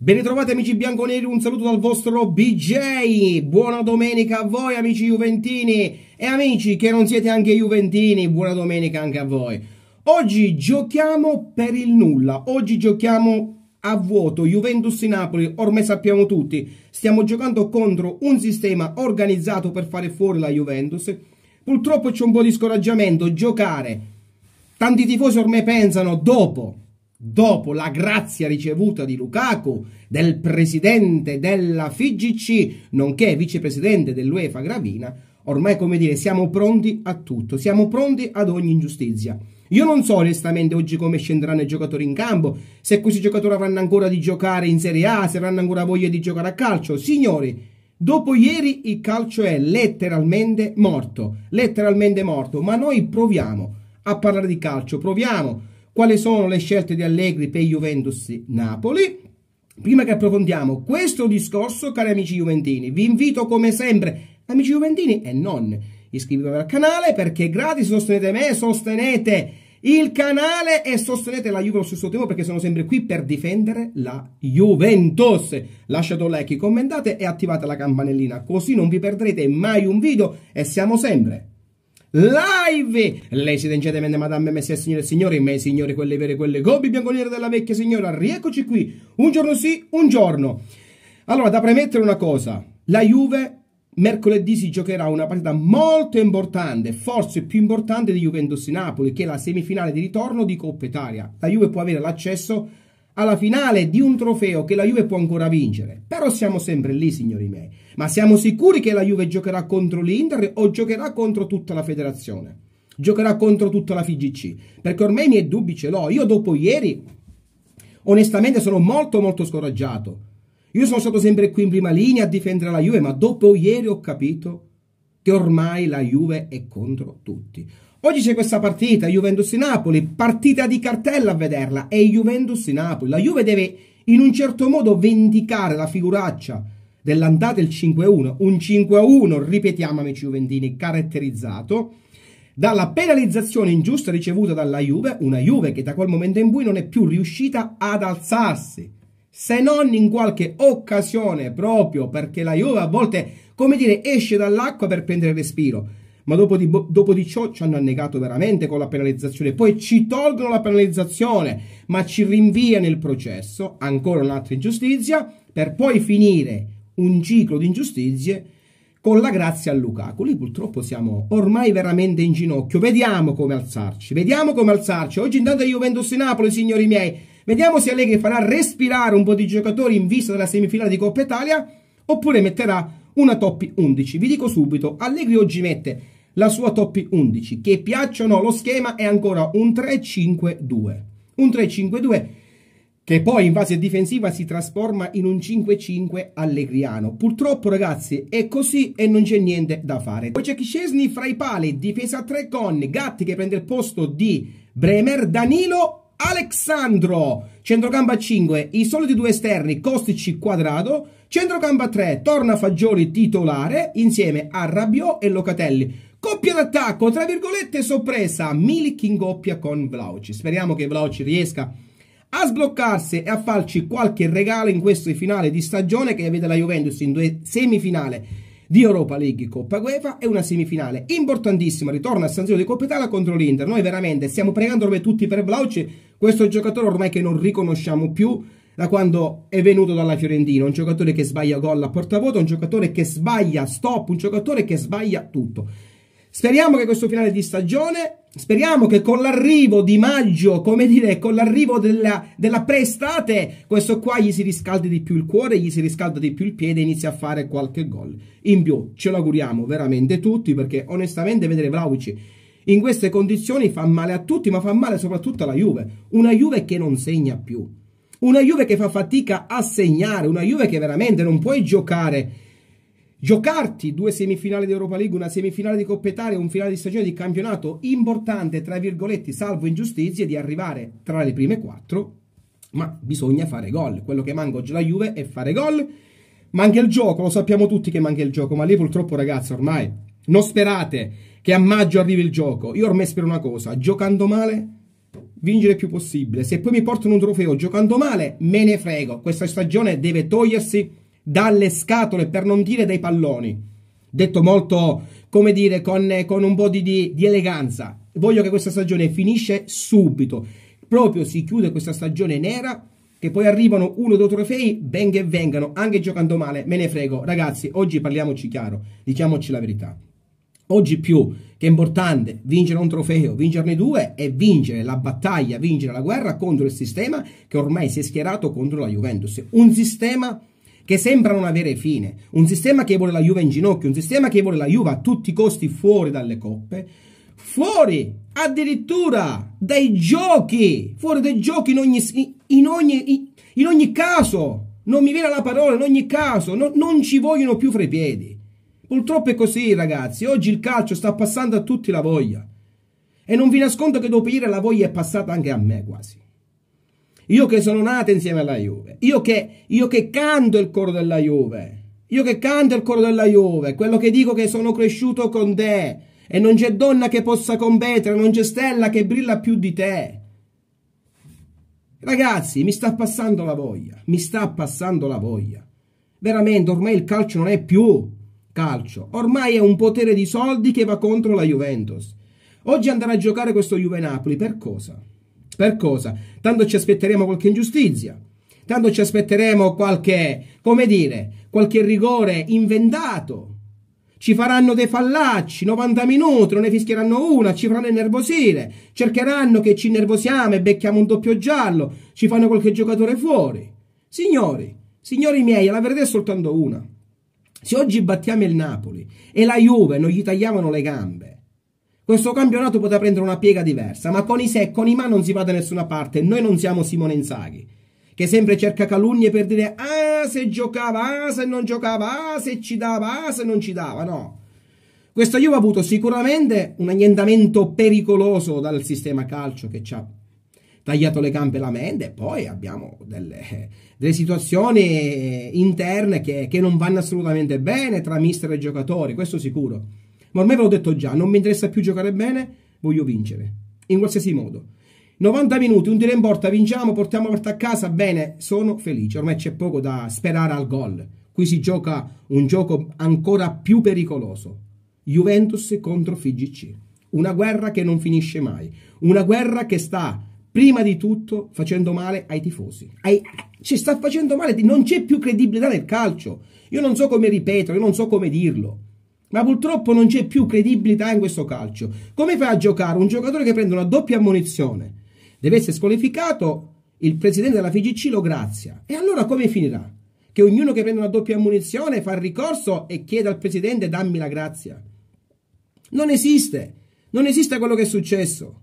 Ben ritrovati amici bianconeri, un saluto dal vostro BJ, buona domenica a voi amici juventini e amici che non siete anche juventini, buona domenica anche a voi. Oggi giochiamo per il nulla, oggi giochiamo a vuoto, Juventus-Napoli, ormai sappiamo tutti, stiamo giocando contro un sistema organizzato per fare fuori la Juventus. Purtroppo c'è un po' di scoraggiamento, giocare, tanti tifosi ormai pensano dopo dopo la grazia ricevuta di Lukaku, del presidente della FIGC, nonché vicepresidente dell'UEFA Gravina, ormai come dire siamo pronti a tutto, siamo pronti ad ogni ingiustizia. Io non so onestamente oggi come scenderanno i giocatori in campo, se questi giocatori avranno ancora di giocare in Serie A, se avranno ancora voglia di giocare a calcio. Signori, dopo ieri il calcio è letteralmente morto, letteralmente morto, ma noi proviamo a parlare di calcio, proviamo quali sono le scelte di Allegri per Juventus Napoli. Prima che approfondiamo questo discorso, cari amici juventini, vi invito come sempre, amici juventini e non, iscrivetevi al canale perché gratis sostenete me, sostenete il canale e sostenete la Juve allo stesso tempo perché sono sempre qui per difendere la Juventus. Lasciate un like, commentate e attivate la campanellina così non vi perderete mai un video e siamo sempre live. Lei si dengete, menne, madame, messi, signore e signori, me signori, quelle vere, quelle gobbi bianconiere della vecchia signora. Rieccoci qui, un giorno sì, un giorno. Allora, da premettere una cosa, la Juve mercoledì si giocherà una partita molto importante, forse più importante di Juventus-Napoli, che è la semifinale di ritorno di Coppa Italia. La Juve può avere l'accesso alla finale di un trofeo che la Juve può ancora vincere. Però siamo sempre lì, signori miei. Ma siamo sicuri che la Juve giocherà contro l'Inter o giocherà contro tutta la federazione? Giocherà contro tutta la FIGC? Perché ormai i miei dubbi ce l'ho. Io dopo ieri, onestamente, sono molto molto scoraggiato. Io sono stato sempre qui in prima linea a difendere la Juve, ma dopo ieri ho capito che ormai la Juve è contro tutti. Oggi c'è questa partita, Juventus-Napoli, partita di cartella a vederla, è Juventus-Napoli. La Juve deve in un certo modo vendicare la figuraccia dell'andata il 5-1, un 5-1, ripetiamo amici juventini, caratterizzato dalla penalizzazione ingiusta ricevuta dalla Juve, una Juve che da quel momento in cui non è più riuscita ad alzarsi, se non in qualche occasione proprio perché la Juve a volte, come dire, esce dall'acqua per prendere respiro, ma dopo di, dopo di, ciò ci hanno annegato veramente con la penalizzazione, poi ci tolgono la penalizzazione, ma ci rinviano il processo, ancora un'altra ingiustizia, per poi finire un ciclo di ingiustizie con la grazia a Lukaku. Lì purtroppo siamo ormai veramente in ginocchio. Vediamo come alzarci, vediamo come alzarci. Oggi intanto io è su Napoli, signori miei. Vediamo se Allegri farà respirare un po' di giocatori in vista della semifinale di Coppa Italia oppure metterà una top 11. Vi dico subito, Allegri oggi mette la sua top 11. Che piacciono lo schema è ancora un 3-5-2. Un 3-5-2 che poi in fase difensiva si trasforma in un 5-5 allegriano. Purtroppo ragazzi è così e non c'è niente da fare. Poi c'è Chicesni fra i pali, difesa 3 con Gatti che prende il posto di Bremer, Danilo, Alexandro, centrocampo a 5, i soliti due esterni, Costici quadrato, centrocampo a 3, torna Fagioli titolare insieme a Rabiot e Locatelli. Coppia d'attacco, tra virgolette, sorpresa, Milik in coppia con Vlaoci. Speriamo che Vlaoci riesca a a sbloccarsi e a farci qualche regalo in questo finale di stagione che vede la Juventus in due semifinale di Europa League Coppa UEFA e una semifinale importantissima ritorna a San Siro di Coppa Italia contro l'Inter noi veramente stiamo pregando ormai tutti per Vlaoci questo giocatore ormai che non riconosciamo più da quando è venuto dalla Fiorentina, un giocatore che sbaglia gol a portavoto, un giocatore che sbaglia stop, un giocatore che sbaglia tutto. Speriamo che questo finale di stagione, speriamo che con l'arrivo di maggio, come dire, con l'arrivo della, della preestate, questo qua gli si riscaldi di più il cuore, gli si riscalda di più il piede e inizia a fare qualche gol. In più, ce l'auguriamo veramente tutti, perché onestamente vedere Vlaovic in queste condizioni fa male a tutti, ma fa male soprattutto alla Juve. Una Juve che non segna più. Una Juve che fa fatica a segnare, una Juve che veramente non puoi giocare giocarti due semifinali di Europa League, una semifinale di Coppa Italia, un finale di stagione di campionato importante, tra virgolette, salvo ingiustizie, di arrivare tra le prime quattro, ma bisogna fare gol. Quello che manca oggi la Juve è fare gol. Manca il gioco, lo sappiamo tutti che manca il gioco, ma lì purtroppo ragazzi ormai non sperate che a maggio arrivi il gioco. Io ormai spero una cosa, giocando male vincere il più possibile. Se poi mi portano un trofeo giocando male, me ne frego. Questa stagione deve togliersi dalle scatole, per non dire dai palloni. Detto molto, come dire, con, con un po' di, di eleganza. Voglio che questa stagione finisce subito. Proprio si chiude questa stagione nera che poi arrivano uno o due trofei, ben che vengano, anche giocando male, me ne frego. Ragazzi, oggi parliamoci chiaro, diciamoci la verità. Oggi più che è importante vincere un trofeo, vincerne due e vincere la battaglia, vincere la guerra contro il sistema che ormai si è schierato contro la Juventus. Un sistema che sembra non avere fine, un sistema che vuole la Juve in ginocchio, un sistema che vuole la Juve a tutti i costi fuori dalle coppe, fuori addirittura dai giochi, fuori dai giochi in ogni, in ogni, in ogni caso, non mi viene la parola, in ogni caso, no, non ci vogliono più fra i piedi. Purtroppo è così ragazzi, oggi il calcio sta passando a tutti la voglia. E non vi nascondo che dopo ieri la voglia è passata anche a me quasi io che sono nato insieme alla Juve, io che, io che canto il coro della Juve, io che canto il coro della Juve, quello che dico che sono cresciuto con te e non c'è donna che possa competere, non c'è stella che brilla più di te. Ragazzi, mi sta passando la voglia, mi sta passando la voglia. Veramente, ormai il calcio non è più calcio, ormai è un potere di soldi che va contro la Juventus. Oggi andare a giocare questo Juve Napoli per cosa? Per cosa? Tanto ci aspetteremo qualche ingiustizia, tanto ci aspetteremo qualche, come dire, qualche rigore inventato. Ci faranno dei fallacci, 90 minuti, non ne fischieranno una, ci faranno innervosire, cercheranno che ci innervosiamo e becchiamo un doppio giallo, ci fanno qualche giocatore fuori. Signori, signori miei, la verità è soltanto una. Se oggi battiamo il Napoli e la Juve non gli tagliavano le gambe, questo campionato poteva prendere una piega diversa, ma con i se e con i ma non si va da nessuna parte. Noi non siamo Simone Inzaghi, che sempre cerca calunnie per dire ah se giocava, ah se non giocava, ah se ci dava, ah se non ci dava. No. Questo Juve ha avuto sicuramente un annientamento pericoloso dal sistema calcio che ci ha tagliato le gambe e la mente e poi abbiamo delle, delle situazioni interne che, che non vanno assolutamente bene tra mister e giocatori, questo sicuro. Ma ormai ve l'ho detto già, non mi interessa più giocare bene, voglio vincere, in qualsiasi modo. 90 minuti, un tiro in porta, vinciamo, portiamo la porta a casa, bene, sono felice. Ormai c'è poco da sperare al gol. Qui si gioca un gioco ancora più pericoloso. Juventus contro FIGC. Una guerra che non finisce mai. Una guerra che sta, prima di tutto, facendo male ai tifosi. Ai... Ci sta facendo male, non c'è più credibilità nel calcio. Io non so come ripetere, io non so come dirlo. Ma purtroppo non c'è più credibilità in questo calcio. Come fa a giocare un giocatore che prende una doppia ammonizione? Deve essere squalificato, il presidente della FIGC lo grazia. E allora come finirà? Che ognuno che prende una doppia ammunizione fa ricorso e chiede al presidente dammi la grazia. Non esiste. Non esiste quello che è successo.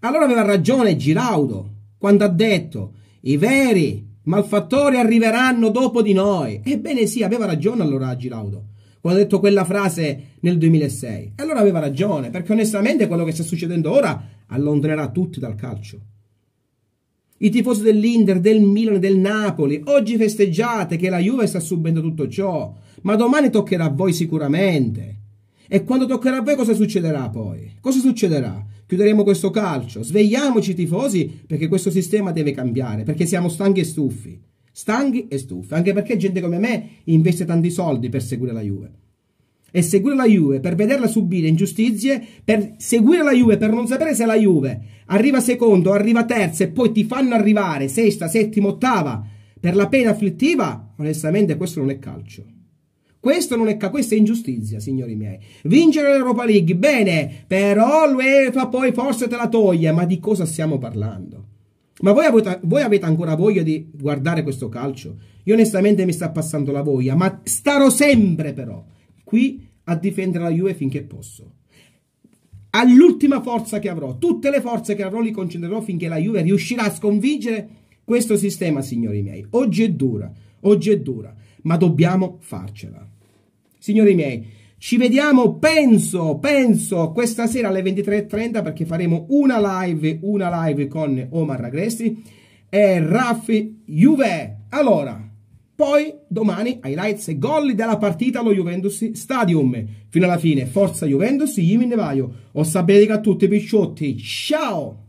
Allora aveva ragione Giraudo quando ha detto i veri malfattori arriveranno dopo di noi. Ebbene sì, aveva ragione allora Giraudo quando ha detto quella frase nel 2006. E allora aveva ragione, perché onestamente quello che sta succedendo ora allontanerà tutti dal calcio. I tifosi dell'Inter, del Milan, del Napoli, oggi festeggiate che la Juve sta subendo tutto ciò, ma domani toccherà a voi sicuramente. E quando toccherà a voi cosa succederà poi? Cosa succederà? Chiuderemo questo calcio, svegliamoci tifosi perché questo sistema deve cambiare, perché siamo stanchi e stufi stanchi e stufi, anche perché gente come me investe tanti soldi per seguire la Juve. E seguire la Juve per vederla subire ingiustizie, per seguire la Juve per non sapere se la Juve arriva secondo, arriva terza e poi ti fanno arrivare sesta, settima, ottava per la pena afflittiva, onestamente questo non è calcio. Questo non è calcio, questa è ingiustizia, signori miei. Vincere l'Europa League, bene, però l'UEFA poi forse te la toglie, ma di cosa stiamo parlando? Ma voi avete, voi avete, ancora voglia di guardare questo calcio? Io onestamente mi sta passando la voglia, ma starò sempre però qui a difendere la Juve finché posso. All'ultima forza che avrò, tutte le forze che avrò li concentrerò finché la Juve riuscirà a sconfiggere questo sistema, signori miei. Oggi è dura, oggi è dura, ma dobbiamo farcela. Signori miei, ci vediamo, penso, penso, questa sera alle 23.30 perché faremo una live, una live con Omar Agresti e Raffi Juve. Allora, poi domani highlights e gol della partita allo Juventus Stadium. Fino alla fine, forza Juventus, Jimin Nevaio. Ho sapete a tutti, picciotti. Ciao!